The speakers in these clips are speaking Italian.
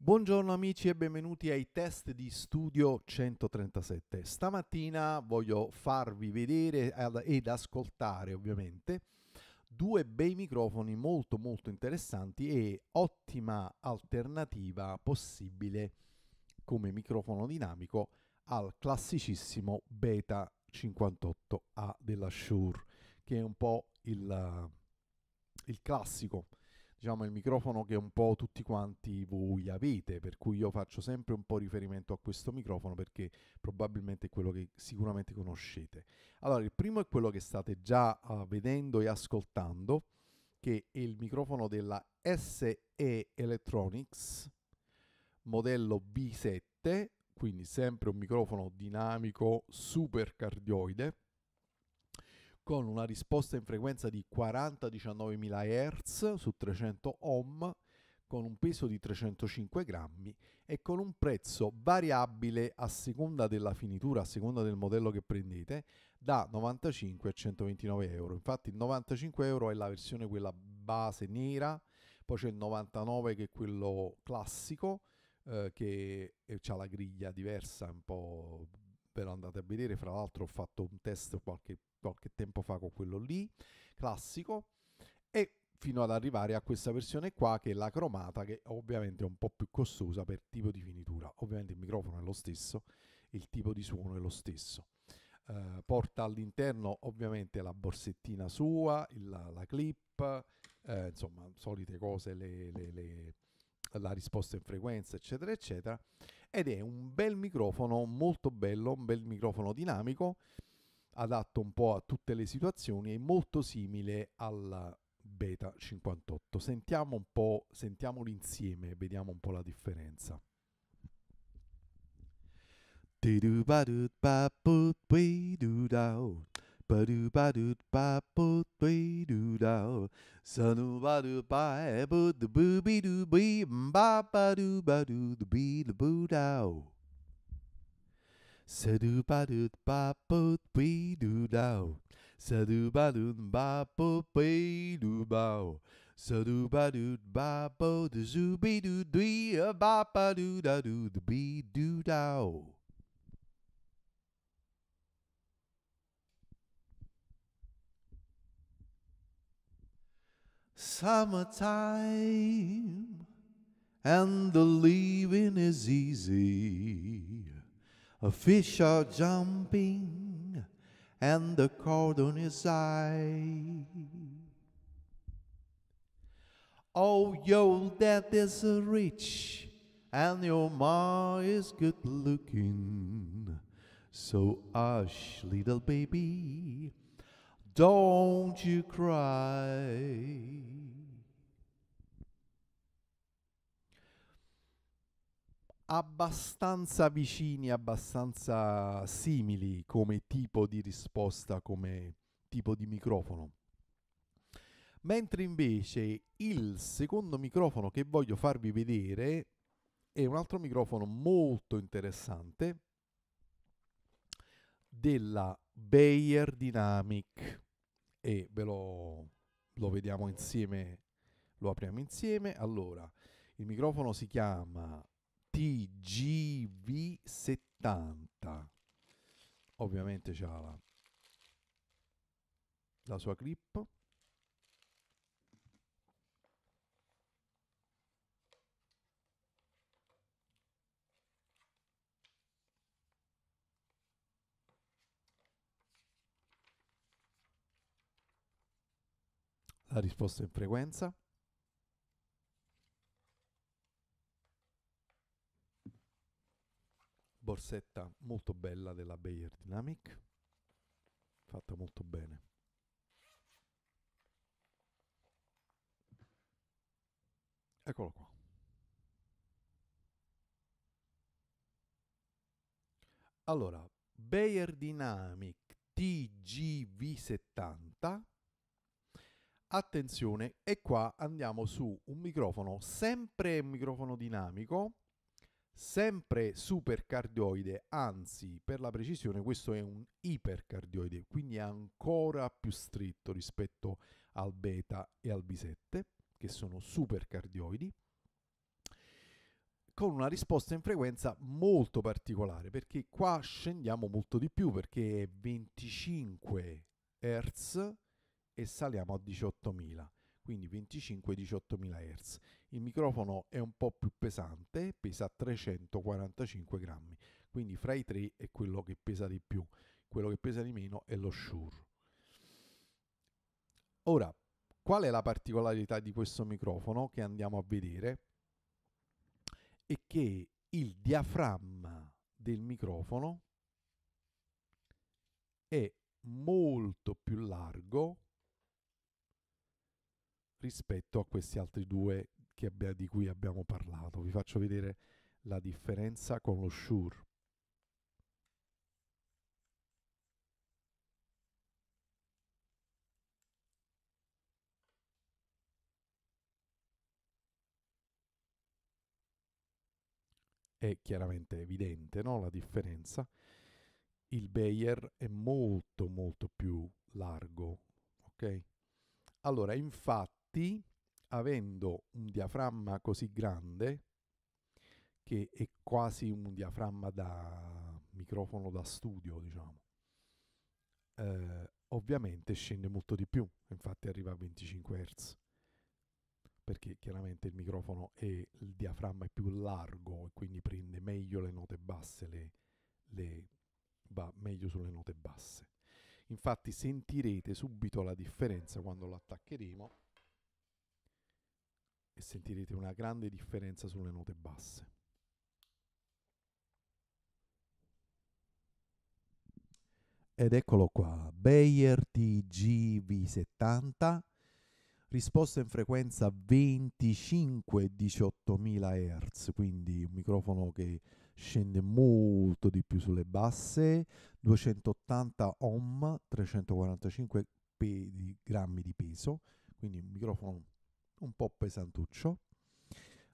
Buongiorno amici e benvenuti ai test di Studio 137. Stamattina voglio farvi vedere ed ascoltare ovviamente due bei microfoni molto molto interessanti e ottima alternativa possibile come microfono dinamico al classicissimo Beta 58A della Shure che è un po' il, il classico diciamo, il microfono che un po' tutti quanti voi avete, per cui io faccio sempre un po' riferimento a questo microfono perché probabilmente è quello che sicuramente conoscete. Allora, il primo è quello che state già uh, vedendo e ascoltando, che è il microfono della SE Electronics modello B7, quindi sempre un microfono dinamico super cardioide con una risposta in frequenza di 40-19.000 Hz su 300 ohm, con un peso di 305 grammi e con un prezzo variabile a seconda della finitura, a seconda del modello che prendete, da 95 a 129 euro. Infatti il 95 euro è la versione quella base nera, poi c'è il 99 che è quello classico, eh, che eh, ha la griglia diversa, un po' ve lo andate a vedere, fra l'altro ho fatto un test qualche, qualche tempo fa con quello lì, classico, e fino ad arrivare a questa versione qua che è la cromata che ovviamente è un po' più costosa per tipo di finitura, ovviamente il microfono è lo stesso, il tipo di suono è lo stesso. Eh, porta all'interno ovviamente la borsettina sua, il, la, la, clip, eh, insomma solite cose, le, le, le, la risposta in frequenza eccetera eccetera ed è un bel microfono molto bello, un bel microfono dinamico, adatto un po' a tutte le situazioni e molto simile al Beta 58. Sentiamo un po', sentiamolo insieme, vediamo un po' la differenza. Do do ba do ba boot we do down. ba do ba do ba bo three do da sa do ba do ba bo the boo be do be ba ba do ba do the be the boo dow sa do ba do ba bo three do dow sa do ba do ba bo three do bow sa do ba do ba bo the zoo be do dee ba ba do da do the be do dow summertime and the leaving is easy. A fish are jumping and the cordon is high. Oh, your dad is rich and your ma is good looking. So hush, little baby, don't you cry. abbastanza vicini, abbastanza simili come tipo di risposta, come tipo di microfono. Mentre invece il secondo microfono che voglio farvi vedere è un altro microfono molto interessante della Bayer Dynamic e ve lo, lo vediamo insieme, lo apriamo insieme. Allora, il microfono si chiama TGV70 ovviamente c'ha la, la sua clip la risposta in frequenza borsetta molto bella della Bayer Dynamic fatta molto bene eccolo qua allora Bayer Dynamic TGV70 attenzione e qua andiamo su un microfono sempre un microfono dinamico sempre supercardioide, anzi per la precisione questo è un ipercardioide, quindi è ancora più stretto rispetto al beta e al bisette, che sono supercardioidi, con una risposta in frequenza molto particolare, perché qua scendiamo molto di più, perché è 25 Hz e saliamo a 18.000 quindi 25-18 mila Hz. Il microfono è un po' più pesante, pesa 345 grammi, quindi fra i tre è quello che pesa di più, quello che pesa di meno è lo Shure. Ora, qual è la particolarità di questo microfono che andiamo a vedere? È che il diaframma del microfono è molto più largo rispetto a questi altri due abbia, di cui abbiamo parlato. Vi faccio vedere la differenza con lo Shure. È chiaramente evidente no? la differenza. Il Bayer è molto molto più largo. Ok? Allora, infatti infatti, avendo un diaframma così grande, che è quasi un diaframma da microfono da studio, diciamo, eh, ovviamente scende molto di più, infatti arriva a 25 Hz, perché chiaramente il microfono e il diaframma è più largo e quindi prende meglio le note basse, le, le, va meglio sulle note basse. Infatti sentirete subito la differenza quando lo attaccheremo e sentirete una grande differenza sulle note basse. Ed eccolo qua, Bayer TGV70, risposta in frequenza 25-18000 Hz, quindi un microfono che scende molto di più sulle basse, 280 ohm, 345 grammi di peso, quindi un microfono un po' pesantuccio,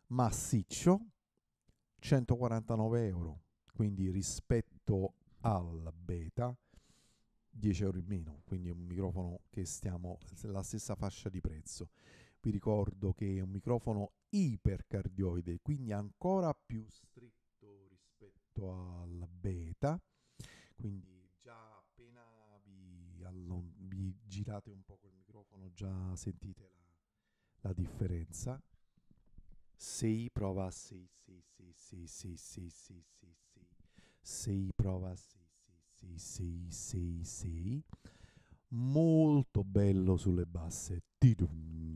massiccio, 149 euro, quindi rispetto al beta 10 euro in meno, quindi è un microfono che stiamo nella stessa fascia di prezzo. Vi ricordo che è un microfono ipercardioide, quindi ancora più stretto rispetto al beta, quindi già appena vi, vi girate un po' col microfono già sentite la differenza sei prova sì sì sì sì sì sì sì sì sì sei prova sì sì sì sì sì sì molto bello sulle basse Titum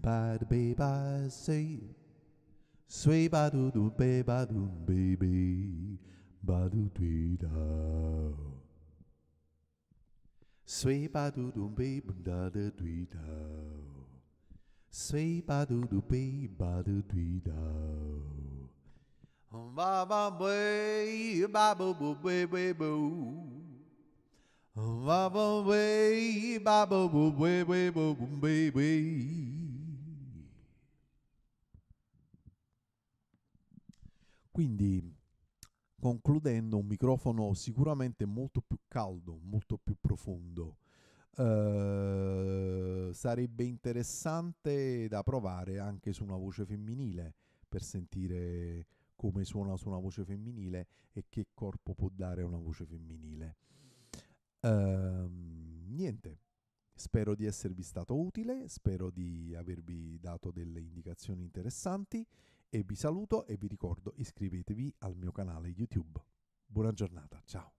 bad baby say Sway ba do do ba ba do baby ba do dee da. Sway ba do do ba da da dee da. Sway ba do do baby ba do dee da. Ba ba ba ba ba ba ba ba ba. Ba ba ba ba ba ba ba ba ba ba ba. Quindi, concludendo, un microfono sicuramente molto più caldo, molto più profondo. Uh, sarebbe interessante da provare anche su una voce femminile per sentire come suona su una voce femminile e che corpo può dare una voce femminile. Uh, niente, spero di esservi stato utile, spero di avervi dato delle indicazioni interessanti e vi saluto e vi ricordo iscrivetevi al mio canale YouTube. Buona giornata, ciao!